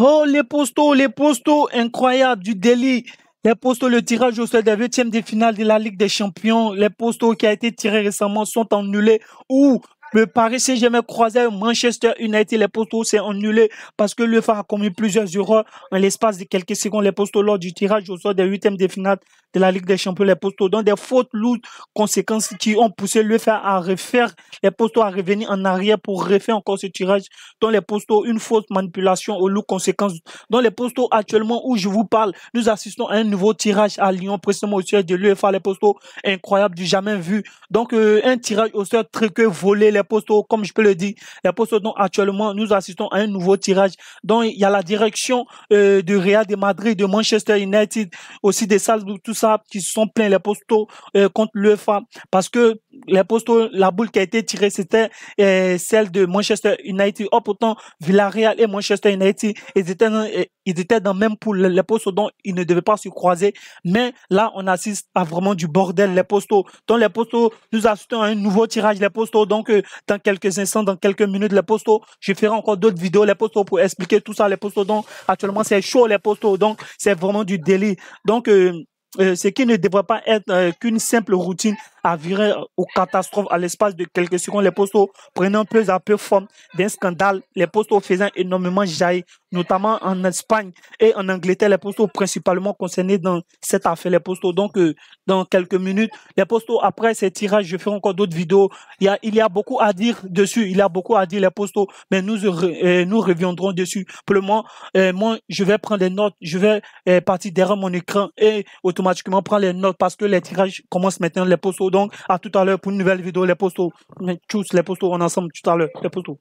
Oh, les postaux, les postaux, incroyables du délit. Les postaux, le tirage au sol des huitièmes de finale de la Ligue des Champions, les postaux qui a été tiré récemment sont annulés ou le Paris saint jamais croisé Manchester United, les postos s'est annulé parce que l'UEFA a commis plusieurs erreurs en l'espace de quelques secondes. Les postos lors du tirage au sort des huitièmes de finale de la Ligue des Champions, les postos dans des fautes lourdes conséquences qui ont poussé l'UEFA à refaire les postos à revenir en arrière pour refaire encore ce tirage Dans les postos une fausse manipulation aux lourdes conséquences. Dans les postos actuellement où je vous parle, nous assistons à un nouveau tirage à Lyon précisément au siège de l'UEFA, les postos incroyables du jamais vu. Donc euh, un tirage au sort très que volé les postaux, comme je peux le dire, les postaux dont actuellement nous assistons à un nouveau tirage. Donc il y a la direction euh, du Real de Madrid, de Manchester United, aussi des salles, tout ça, qui sont pleins les postaux euh, contre l'UEFA. Parce que les postaux, la boule qui a été tirée, c'était euh, celle de Manchester United. Or, oh, pourtant, Villarreal et Manchester United, ils étaient, dans, euh, ils étaient dans même poule. les postes donc ils ne devaient pas se croiser. Mais là, on assiste à vraiment du bordel, les postaux. Donc, les postaux, nous assistons à un nouveau tirage, les postaux. Donc, dans quelques instants, dans quelques minutes, les postos. Je ferai encore d'autres vidéos, les postos, pour expliquer tout ça, les postos. Donc, actuellement, c'est chaud, les postos. Donc, c'est vraiment du délit. Donc, euh, euh, ce qui ne devrait pas être euh, qu'une simple routine à virer aux catastrophes à l'espace de quelques secondes. Les postaux prenant peu à peu forme d'un scandale, les postaux faisant énormément jaillir, notamment en Espagne et en Angleterre, les postaux principalement concernés dans cette affaire. Les postaux, donc, euh, dans quelques minutes, les postaux, après ces tirages, je ferai encore d'autres vidéos. Il y, a, il y a beaucoup à dire dessus, il y a beaucoup à dire, les postaux, mais nous, nous reviendrons dessus. Pour le moment, moi, je vais prendre des notes, je vais partir derrière mon écran et automatiquement, automatiquement prend les notes parce que les tirages commencent maintenant, les postos. Donc, à tout à l'heure pour une nouvelle vidéo, les postos. tous les postos, on ensemble tout à l'heure, les postos.